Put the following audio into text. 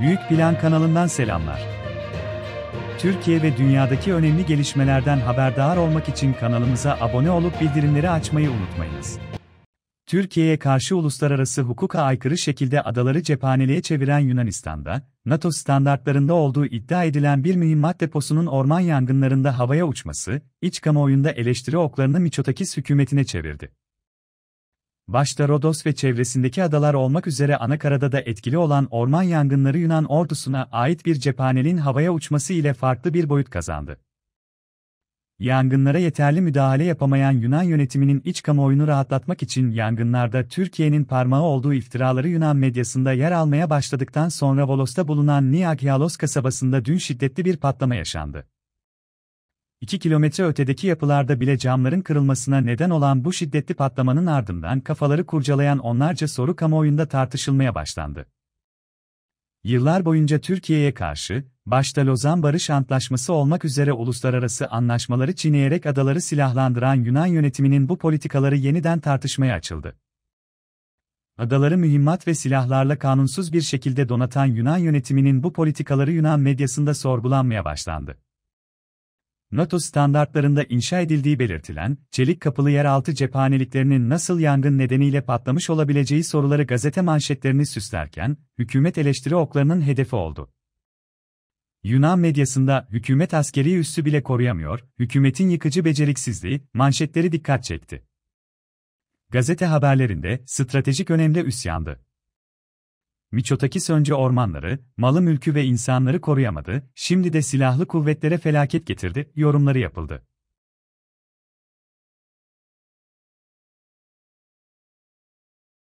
Büyük Plan kanalından selamlar. Türkiye ve dünyadaki önemli gelişmelerden haberdar olmak için kanalımıza abone olup bildirimleri açmayı unutmayınız. Türkiye'ye karşı uluslararası hukuka aykırı şekilde adaları cephaneliğe çeviren Yunanistan'da, NATO standartlarında olduğu iddia edilen bir mühimmat deposunun orman yangınlarında havaya uçması, iç kamuoyunda eleştiri oklarını Miçotakis hükümetine çevirdi başta Rodos ve çevresindeki adalar olmak üzere anakarada da etkili olan orman yangınları Yunan ordusuna ait bir cephanenin havaya uçması ile farklı bir boyut kazandı. Yangınlara yeterli müdahale yapamayan Yunan yönetiminin iç kamuoyunu rahatlatmak için yangınlarda Türkiye'nin parmağı olduğu iftiraları Yunan medyasında yer almaya başladıktan sonra Volos'ta bulunan Niakyalos kasabasında dün şiddetli bir patlama yaşandı. 2 kilometre ötedeki yapılarda bile camların kırılmasına neden olan bu şiddetli patlamanın ardından kafaları kurcalayan onlarca soru kamuoyunda tartışılmaya başlandı. Yıllar boyunca Türkiye'ye karşı, başta Lozan Barış Antlaşması olmak üzere uluslararası anlaşmaları çiğneyerek adaları silahlandıran Yunan yönetiminin bu politikaları yeniden tartışmaya açıldı. Adaları mühimmat ve silahlarla kanunsuz bir şekilde donatan Yunan yönetiminin bu politikaları Yunan medyasında sorgulanmaya başlandı. NATO standartlarında inşa edildiği belirtilen, çelik kapılı yeraltı cephaneliklerinin nasıl yangın nedeniyle patlamış olabileceği soruları gazete manşetlerini süslerken, hükümet eleştiri oklarının hedefi oldu. Yunan medyasında hükümet askeri üssü bile koruyamıyor, hükümetin yıkıcı beceriksizliği manşetleri dikkat çekti. Gazete haberlerinde stratejik önemli üsyandı. Miçotakis önce ormanları, malı mülkü ve insanları koruyamadı, şimdi de silahlı kuvvetlere felaket getirdi, yorumları yapıldı.